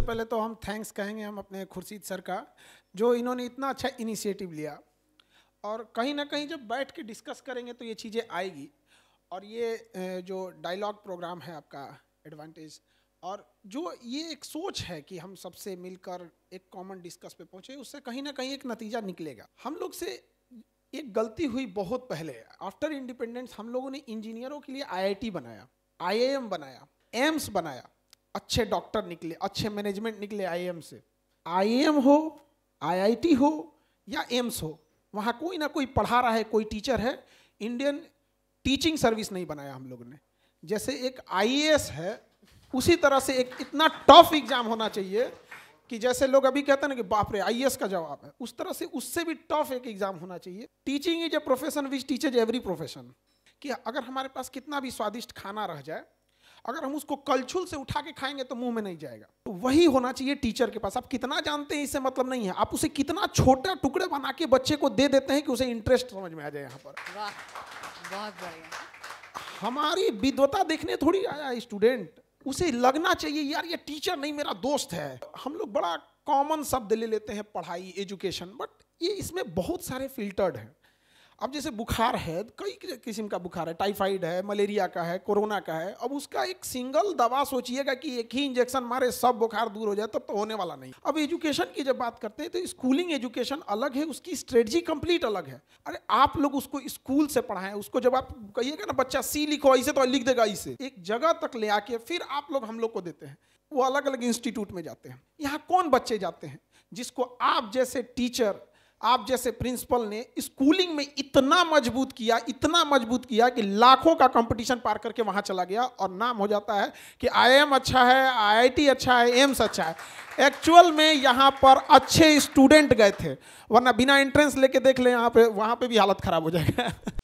सबसे पहले तो हम थैंक्स कहेंगे हम अपने खुर्शीद सर का जो इन्होंने इतना अच्छा इनिशिएटिव लिया और कहीं ना कहीं जब बैठ के डिस्कस करेंगे तो ये चीज़ें आएगी और ये जो डायलॉग प्रोग्राम है आपका एडवांटेज और जो ये एक सोच है कि हम सबसे मिलकर एक कॉमन डिस्कस पे पहुँचे उससे कहीं ना कहीं एक नतीजा निकलेगा हम लोग से एक गलती हुई बहुत पहले आफ्टर इंडिपेंडेंस हम लोगों ने इंजीनियरों के लिए आईआईटी बनाया आईएएम बनाया एम्स बनाया अच्छे डॉक्टर निकले अच्छे मैनेजमेंट निकले आईएम से आईएम हो आईआईटी हो या एम्स हो वहाँ कोई ना कोई पढ़ा रहा है कोई टीचर है इंडियन टीचिंग सर्विस नहीं बनाया हम लोग ने जैसे एक आईएएस है उसी तरह से एक इतना टफ एग्जाम होना चाहिए कि जैसे लोग अभी कहते हैं ना कि बाप रे आई का जवाब है उस तरह से उससे भी टफ एक एग्जाम होना चाहिए teaching is a profession which teaches every profession कि अगर हमारे पास कितना भी स्वादिष्ट खाना रह जाए अगर हम उसको कलछुल से उठा के खाएंगे तो मुंह में नहीं जाएगा तो वही होना चाहिए टीचर के पास आप कितना जानते हैं इससे मतलब नहीं है आप उसे कितना छोटा टुकड़े बना के बच्चे को दे देते हैं कि उसे इंटरेस्ट समझ में आ जाए यहाँ पर बहुत हमारी विद्वता देखने थोड़ी आया स्टूडेंट उसे लगना चाहिए यार ये टीचर नहीं मेरा दोस्त है हम लोग बड़ा कॉमन शब्द ले लेते हैं पढ़ाई एजुकेशन बट ये इसमें बहुत सारे फिल्टर्ड हैं अब जैसे बुखार है कई किस्म का बुखार है टाइफाइड है मलेरिया का है कोरोना का है अब उसका एक सिंगल दवा सोचिएगा कि एक ही इंजेक्शन मारे सब बुखार दूर हो जाए तब तो होने वाला नहीं अब एजुकेशन की जब बात करते हैं तो स्कूलिंग एजुकेशन अलग है उसकी स्ट्रेटजी कंप्लीट अलग है अरे आप लोग उसको स्कूल से पढ़ाएं उसको जब आप कहिएगा ना बच्चा सी लिखो ऐसे तो लिख देगा इसे एक जगह तक ले आके फिर आप लोग हम लोग को देते हैं वो अलग अलग इंस्टीट्यूट में जाते हैं यहाँ कौन बच्चे जाते हैं जिसको आप जैसे टीचर आप जैसे प्रिंसिपल ने स्कूलिंग में इतना मजबूत किया इतना मजबूत किया कि लाखों का कंपटीशन पार करके वहाँ चला गया और नाम हो जाता है कि आईएम अच्छा है आईआईटी अच्छा है एम्स अच्छा है एक्चुअल में यहाँ पर अच्छे स्टूडेंट गए थे वरना बिना एंट्रेंस लेके देख लें यहाँ पे वहाँ पे भी हालत ख़राब हो जाएगा